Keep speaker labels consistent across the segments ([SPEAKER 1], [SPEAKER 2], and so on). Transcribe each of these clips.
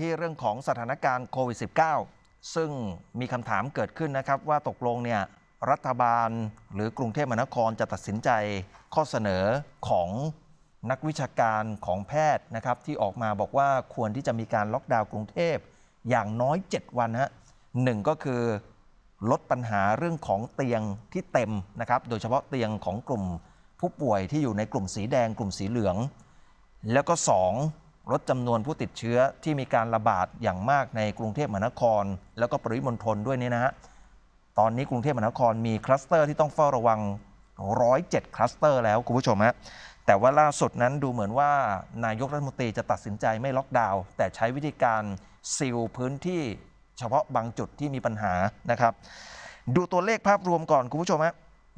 [SPEAKER 1] ที่เรื่องของสถานการณ์โควิด -19 ซึ่งมีคำถามเกิดขึ้นนะครับ ว่าตกลงเนี่ยรัฐบาลหรือกรุงเทพมหานครจะตัดสินใจข้อเสนอของนักวิชาการของแพทย์นะครับ ที่ออกมาบอกว่าควรที่จะมีการล็อกดาวน์กรุงเทพอย่างน้อย 7 วันฮะหนึ่งก็คือลดปัญหาเรื่องของเตียงที่เต็มนะครับ โดยเฉพาะเตียงของกลุ่มผู้ป่วยที่อยู่ในกลุ่มสีแดง กลุ่มสีเหลือง แล้วก็ 2ลดจำนวนผู้ติดเชื้อที่มีการระบาดอย่างมากในกรุงเทพมหานคร แล้วก็ปริมณฑลด้วยเนี่ยนะฮะ ตอนนี้กรุงเทพมหานครมีคลัสเตอร์ที่ต้องเฝ้าระวัง 107 คลัสเตอร์แล้วคุณผู้ชมฮะ แต่ว่าล่าสุดนั้นดูเหมือนว่า นายกรัฐมนตรีจะตัดสินใจไม่ล็อกดาวน์แต่ใช้วิธีการซีลพื้นที่เฉพาะบางจุดที่มีปัญหานะครับ ดูตัวเลขภาพรวมก่อนคุณผู้ชมฮะ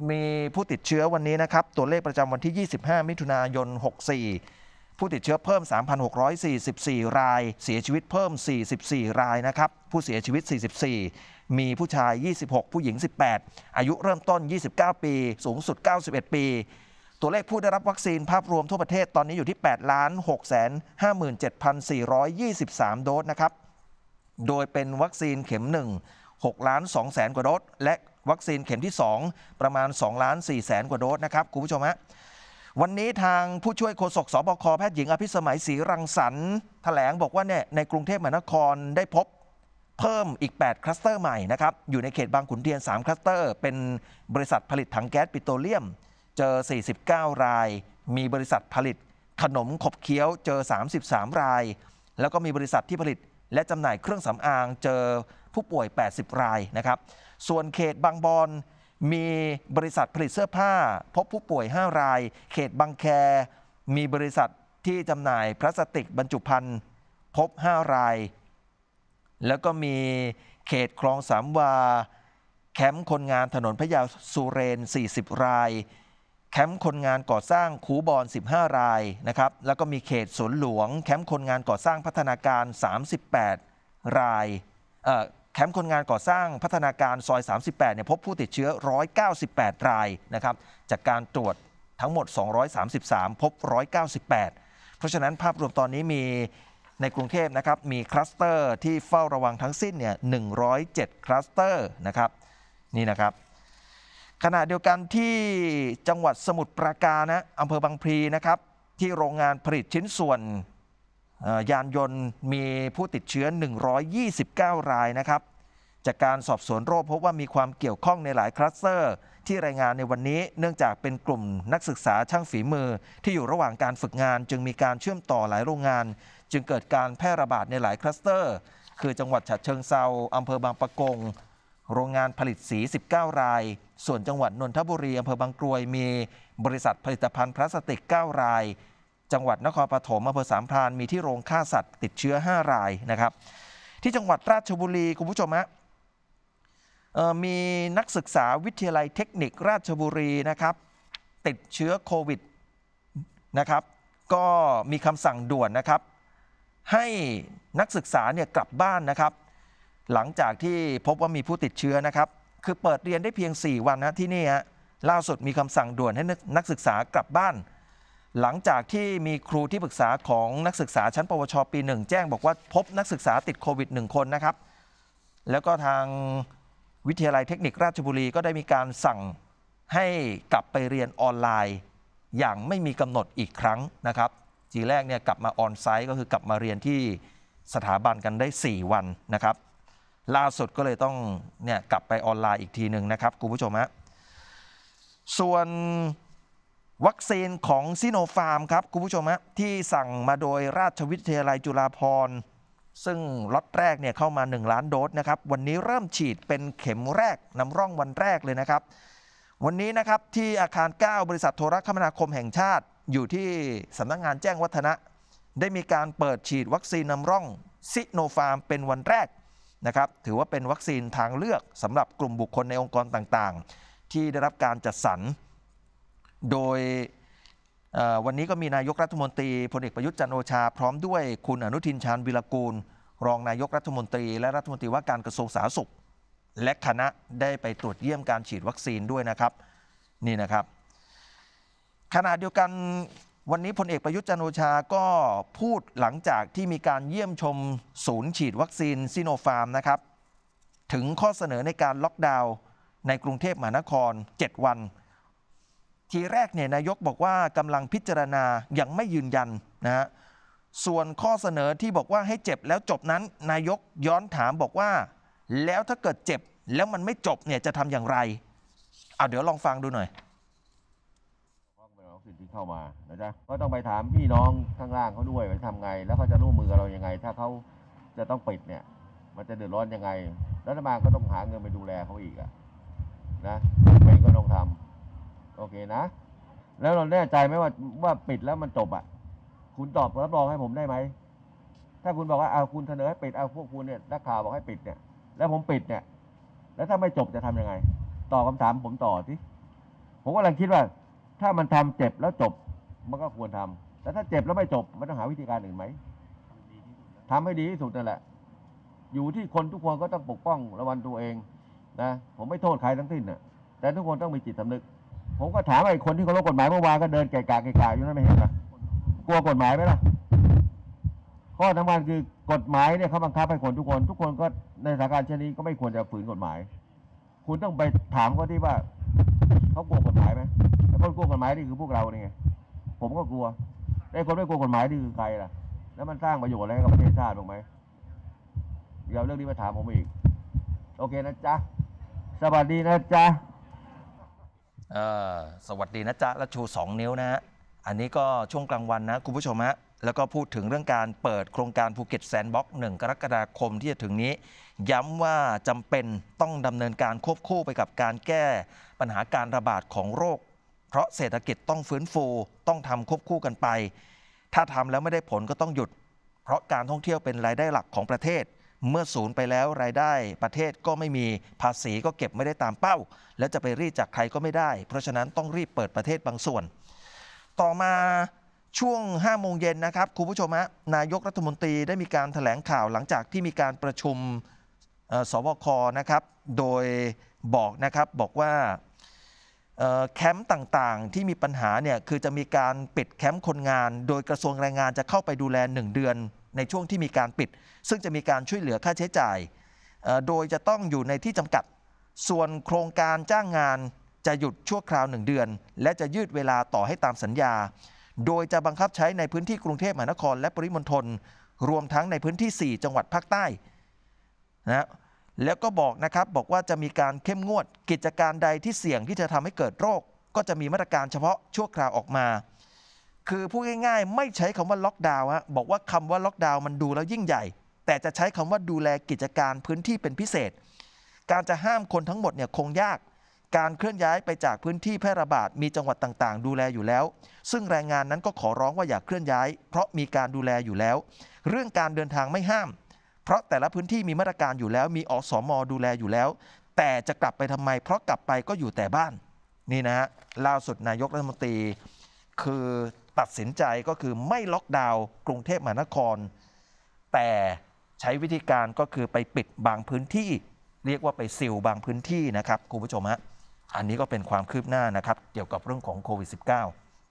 [SPEAKER 1] มีผู้ติดเชื้อวันนี้นะครับ ตัวเลขประจำวันที่ 25 มิถุนายน 64ผู้ติดเชื้อเพิ่ม 3,644 ราย เสียชีวิตเพิ่ม 44 รายนะครับ ผู้เสียชีวิต 44 มีผู้ชาย 26 ผู้หญิง 18 อายุเริ่มต้น 29 ปี สูงสุด 91 ปี ตัวเลขผู้ได้รับวัคซีนภาพรวมทั่วประเทศตอนนี้อยู่ที่8ล้าน6 5 7 4 2 3 โดสนะครับ โดยเป็นวัคซีนเข็ม 1 6ล้าน2แสนกว่าโดส และวัคซีนเข็มที่ 2 ประมาณ 2 ล้าน4แสนกว่าโดสนะครับคุณผู้ชมฮะวันนี้ทางผู้ช่วยโฆษกสบคแพทย์หญิงอภิสมัยศรีรังสรรค์แถลงบอกว่าเนี่ยในกรุงเทพมหานครได้พบเพิ่มอีก 8 คลัสเตอร์ใหม่นะครับ อยู่ในเขตบางขุนเทียน 3 คลัสเตอร์ เป็นบริษัทผลิตถังแก๊ส ปิโตรเลียม เจอ 49 ราย มีบริษัทผลิตขนมขบเคี้ยวเจอ 33 ราย แล้วก็มีบริษัทที่ผลิตและจำหน่ายเครื่องสำอางเจอผู้ป่วย 80 รายนะครับ ส่วนเขตบางบอนมีบริษัทผลิตเสื้อผ้า พบผู้ป่วย5 ราย เขตบางแคมีบริษัทที่จำหน่ายพลาสติกบรรจุภัณฑ์พบ5 ราย แล้วก็มีเขตคลองสามวาแคมป์คนงานถนนพระยาสุเรน 40 รายแคมป์คนงานก่อสร้างคูบอน15 รายนะครับ แล้วก็มีเขตสวนหลวงแคมป์คนงานก่อสร้างพัฒนาการ 38 รายเแคมป์คนงานก่อสร้างพัฒนาการซอย38เนี่ยพบผู้ติดเชื้อ 198 รายนะครับจากการตรวจทั้งหมด 233 พบ 198 เพราะฉะนั้นภาพรวมตอนนี้มีในกรุงเทพนะครับมีคลัสเตอร์ที่เฝ้าระวังทั้งสิ้นเนี่ย107 คลัสเตอร์นะครับนี่นะครับขณะเดียวกันที่จังหวัดสมุทรปราการนะอำเภอบางพลีนะครับที่โรงงานผลิตชิ้นส่วนยานยนต์มีผู้ติดเชื้อ 129 รายนะครับ จากการสอบสวนโรคพบว่ามีความเกี่ยวข้องในหลายคลัสเตอร์ ที่รายงานในวันนี้เนื่องจากเป็นกลุ่มนักศึกษาช่างฝีมือที่อยู่ระหว่างการฝึกงาน จึงมีการเชื่อมต่อหลายโรงงาน จึงเกิดการแพร่ระบาดในหลายคลัสเตอร์ คือจังหวัดฉะเชิงเซาอำเภอบางปะกง โรงงานผลิตสี 19 ราย ส่วนจังหวัดนนทบุรีอำเภอบางกรวย มีบริษัทผลิตภัณฑ์พลาสติก 9 รายจังหวัดนครปฐมอำเภอสามพราน มีที่โรงฆ่าสัตว์ติดเชื้อ 5 รายนะครับที่จังหวัดราชบุรีคุณผู้ชมฮะมีนักศึกษาวิทยาลัยเทคนิคราชบุรีนะครับ ติดเชื้อโควิดนะครับก็มีคำสั่งด่วนนะครับให้นักศึกษาเนี่ยกลับบ้านนะครับหลังจากที่พบว่ามีผู้ติดเชื้อนะครับคือเปิดเรียนได้เพียง 4 วันนะที่นี่ฮะล่าสุดมีคำสั่งด่วนให้นักศึกษากลับบ้านหลังจากที่มีครูที่ปรึกษาของนักศึกษาชั้นปวชปีหนึ่งแจ้งบอกว่าพบนักศึกษาติดโควิด 1 คนนะครับ แล้วก็ทางวิทยาลัยเทคนิคราชบุรี ก็ได้มีการสั่งให้กลับไปเรียนออนไลน์ อย่างไม่มีกำหนดอีกครั้งนะครับจีแรกเนี่ยกลับมาออนไซต์ก็คือกลับมาเรียนที่สถาบันกันได้ 4 วันนะครับ ล่าสุดก็เลยต้องเนี่ยกลับไปออนไลน์อีกทีหนึ่งนะครับคุณผู้ชมฮะส่วนวัคซีนของซิโนฟาร์มครับ คุณผู้ชมฮะที่สั่งมาโดยราชวิทยาลัยจุฬาภรณ์ ซึ่งล็อตแรกเนี่ยเข้ามา 1 ล้านโดสนะครับ วันนี้เริ่มฉีดเป็นเข็มแรกนำร่องวันแรกเลยนะครับ วันนี้นะครับ ที่อาคาร 9 บริษัทโทรคมนาคมแห่งชาติ อยู่ที่สำนักงงานแจ้งวัฒนะได้มีการเปิดฉีดวัคซีนนำร่องซิโนฟาร์มเป็นวันแรกนะครับถือว่าเป็นวัคซีนทางเลือกสำหรับกลุ่มบุคคลในองค์กรต่างๆ ที่ได้รับการจัดสรรโดยวันนี้ก็มีนายกรัฐมนตรีพลเอกประยุทธ์จันโอชาพร้อมด้วยคุณอนุทินชาญวิรกูล รองนายกรัฐมนตรี และรัฐมนตรีว่าการกระทรวงสาธารณสุข และคณะได้ไปตรวจเยี่ยมการฉีดวัคซีนด้วยนะครับนี่นะครับขณะเดียวกันวันนี้พลเอกประยุทธ์จันโอชาก็พูดหลังจากที่มีการเยี่ยมชมศูนย์ฉีดวัคซีนซิโนฟาร์มนะครับถึงข้อเสนอในการล็อกดาวน์ในกรุงเทพมหานคร 7 วันทีแรกเนี่ยนายกบอกว่ากำลังพิจารณา ยังไม่ยืนยัน นะฮะส่วนข้อเสนอที่บอกว่าให้เจ็บแล้วจบนั้นนายกย้อนถามบอกว่า แล้วถ้าเกิดเจ็บแล้วมันไม่จบเนี่ยจะทำอย่างไร เอาเดี๋ยวลองฟังดูหน่อย
[SPEAKER 2] ิที่เข้ามานะจ๊ะก็ต้องไปถามพี่น้องข้างล่างเขาด้วยไปทำไงแล้วเขาจะร่วมมือกับเรายังไง ถ้าเขาจะต้องปิดเนี่ยมันจะเดือดร้อนยังไงรัฐบาลก็ต้องหาเงินไปดูแลเขาอีกอะนะไม่ก็ต้องทำโอเคนะ แล้วเราแน่ใจไหมว่าว่าปิดแล้วมันจบอ่ะ คุณตอบรับรองให้ผมได้ไหม ถ้าคุณบอกว่าเอาคุณเสนอให้ปิดเอาพวกคุณเนี่ยนักข่าวบอกให้ปิดเนี่ย แล้วผมปิดเนี่ย แล้วถ้าไม่จบจะทํำยังไง ตอบคาถามผมต่อสิ ผมกำลังคิดว่า ถ้ามันทำเจ็บแล้วจบมันก็ควรทำ แต่ถ้าเจ็บแล้วไม่จบมันต้องหาวิธีการอื่นไหมทำให้ดีที่สุดนั่นแหละ อยู่ที่คนทุกคนก็ต้องปกป้องระวังตัวเองนะ ผมไม่โทษใครทั้งสิ้นนะแต่ทุกคนต้องมีจิตสำนึกผมก็ถามไอ้คนที่เขาลพกฎหมายเมื่อวานก็เดินแก่กาแก่กาอยู่นั่นไม่เห็นหรอกลัวกฎหมายไหมล่ะ ข้อสำคัญคือกฎหมายเนี่ยเขาบังคับให้คนทุกคน ทุกคนก็ในสถานการณ์เช่นนี้ก็ไม่ควรจะฝืนกฎหมาย คุณต้องไปถามเขาที่ว่าเขากลัวกฎหมายไหมแล้วคนกลัวกฎหมายนี่คือพวกเราเนี่ยผมก็กลัวไอ้คนไม่กลัวกฎหมายนี่คือใครล่ะ แล้วมันสร้างประโยชน์อะไรกับประเทศชาติบูกไหม เดี๋ยวเรื่องนี้มาถามผมอีก โอเคนะจ๊ะ สวัสดีนะจ๊ะ
[SPEAKER 1] สวัสดีนะจ๊ะและชู 2 นิ้วนะฮะอันนี้ก็ช่วงกลางวันนะคุณผู้ชมฮะแล้วก็พูดถึงเรื่องการเปิดโครงการภูเก็ตแซนด์บ็อกซ์หนึ่งกรกฎาคมที่จะถึงนี้ ย้ำว่าจำเป็นต้องดำเนินการควบคู่ไปกับการแก้ปัญหาการระบาดของโรค เพราะเศรษฐกิจต้องฟื้นฟูต้องทำควบคู่กันไป ถ้าทำแล้วไม่ได้ผลก็ต้องหยุด เพราะการท่องเที่ยวเป็นรายได้หลักของประเทศเมื่อศูนย์ไปแล้วรายได้ประเทศก็ไม่มีภาษีก็เก็บไม่ได้ตามเป้า และจะไปรีดจากใครก็ไม่ได้ เพราะฉะนั้นต้องรีบเปิดประเทศบางส่วน ต่อมาช่วง 5 โมงเย็นนะครับ คุณผู้ชมฮะนายกรัฐมนตรีได้มีการถแถลงข่าวหลังจากที่มีการประชุมสวคนะครับ โดยบอกนะครับบอกว่าแคมป์ต่างๆที่มีปัญหาเนี่ยคือจะมีการปิดแคมป์คนงาน โดยกระทรวงแรงงานจะเข้าไปดูแล1เดือนในช่วงที่มีการปิด ซึ่งจะมีการช่วยเหลือค่าใช้จ่าย โดยจะต้องอยู่ในที่จำกัดส่วนโครงการจ้างงาน จะหยุดชั่วคราวหนึ่งเดือน และจะยืดเวลาต่อให้ตามสัญญา โดยจะบังคับใช้ในพื้นที่กรุงเทพมหานคร และปริมณฑลรวมทั้งในพื้นที่ 4 จังหวัดภาคใต้นะแล้วก็บอกนะครับ บอกว่าจะมีการเข้มงวด กิจการใดที่เสี่ยงที่จะทำให้เกิดโรค ก็จะมีมาตรการเฉพาะชั่วคราวออกมาคือพูดง่าย ๆ ไม่ใช้คำว่าล็อกดาวน์ฮะบอกว่าคำว่าล็อกดาวน์มันดูแล้วยิ่งใหญ่ แต่จะใช้คำว่าดูแลกิจการพื้นที่เป็นพิเศษ การจะห้ามคนทั้งหมดเนี่ยคงยาก การเคลื่อนย้ายไปจากพื้นที่แพร่ระบาดมีจังหวัดต่างๆ ดูแลอยู่แล้ว ซึ่งแรงงานนั้นก็ขอร้องว่าอย่าเคลื่อนย้าย เพราะมีการดูแลอยู่แล้ว เรื่องการเดินทางไม่ห้าม เพราะแต่ละพื้นที่มีมาตรการอยู่แล้ว มีอสมดูแลอยู่แล้ว แต่จะกลับไปทำไมเพราะกลับไปก็อยู่แต่บ้าน นี่นะฮะล่าสุดนายกรัฐมนตรีคือตัดสินใจก็คือไม่ล็อกดาวน์กรุงเทพมหานคร แต่ใช้วิธีการก็คือไปปิดบางพื้นที่ เรียกว่าไปซิลบางพื้นที่นะครับ คุณผู้ชมฮะอันนี้ก็เป็นความคืบหน้านะครับเกี่ยวกับเรื่องของโควิด -19